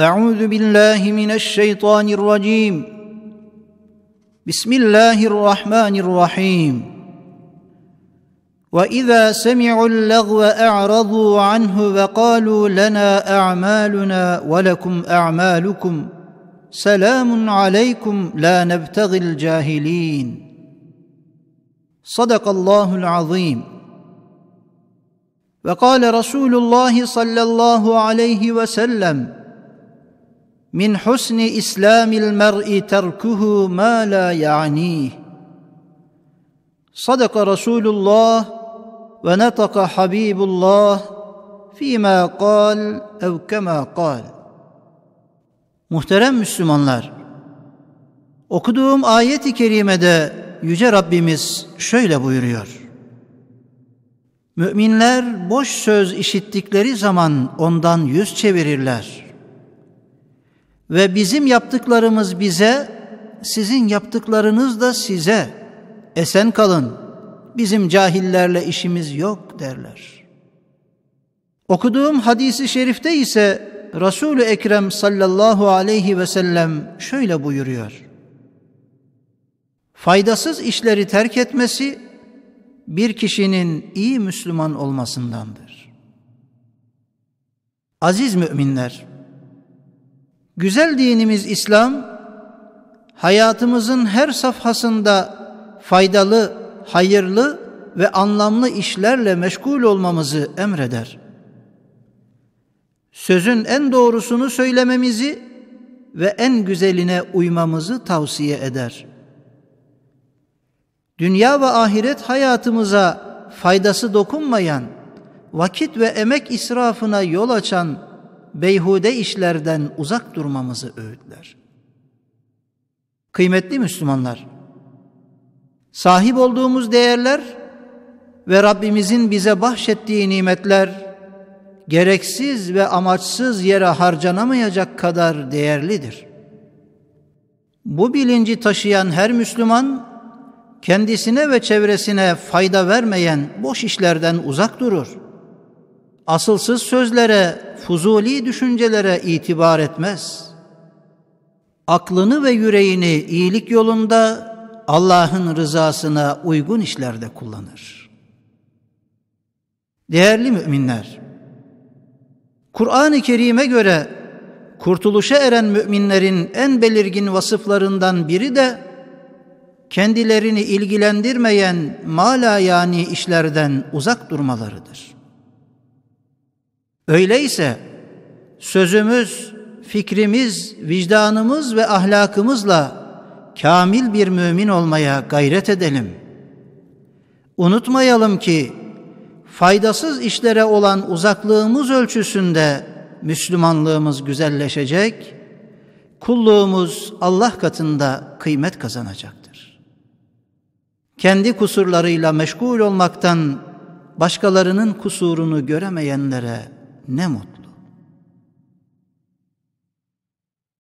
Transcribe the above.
اعوذ بالله من الشيطان الرجيم بسم الله الرحمن الرحيم واذا سمعوا اللغو اعرضوا عنه وقالوا لنا اعمالنا ولكم اعمالكم سلام عليكم لا نبتغي الجاهلين صدق الله العظيم وقال رسول الله صلى الله عليه وسلم min husni islamil mer'i terkuhu ma la ya'nih. Sadaka Rasulullah ve netaka Habibullah fîmâ kal ev kemâ kal. Muhterem Müslümanlar, okuduğum ayet-i kerimede Yüce Rabbimiz şöyle buyuruyor. Müminler boş söz işittikleri zaman ondan yüz çevirirler.'' Ve bizim yaptıklarımız bize, sizin yaptıklarınız da size. Esen kalın, bizim cahillerle işimiz yok derler. Okuduğum hadisi şerifte ise Resul-ü Ekrem sallallahu aleyhi ve sellem şöyle buyuruyor. Faydasız işleri terk etmesi bir kişinin iyi Müslüman olmasındandır. Aziz müminler, Güzel dinimiz İslam hayatımızın her safhasında faydalı, hayırlı ve anlamlı işlerle meşgul olmamızı emreder. Sözün en doğrusunu söylememizi ve en güzeline uymamızı tavsiye eder. Dünya ve ahiret hayatımıza faydası dokunmayan, vakit ve emek israfına yol açan beyhude işlerden uzak durmamızı öğütler. Kıymetli Müslümanlar, sahip olduğumuz değerler ve Rabbimizin bize bahşettiği nimetler gereksiz ve amaçsız yere harcanamayacak kadar değerlidir. Bu bilinci taşıyan her Müslüman kendisine ve çevresine fayda vermeyen boş işlerden uzak durur.'' asılsız sözlere, fuzuli düşüncelere itibar etmez. Aklını ve yüreğini iyilik yolunda Allah'ın rızasına uygun işlerde kullanır. Değerli müminler, Kur'an-ı Kerim'e göre kurtuluşa eren müminlerin en belirgin vasıflarından biri de kendilerini ilgilendirmeyen mala yani işlerden uzak durmalarıdır. Öyleyse sözümüz, fikrimiz, vicdanımız ve ahlakımızla kamil bir mümin olmaya gayret edelim. Unutmayalım ki faydasız işlere olan uzaklığımız ölçüsünde Müslümanlığımız güzelleşecek, kulluğumuz Allah katında kıymet kazanacaktır. Kendi kusurlarıyla meşgul olmaktan başkalarının kusurunu göremeyenlere nem ott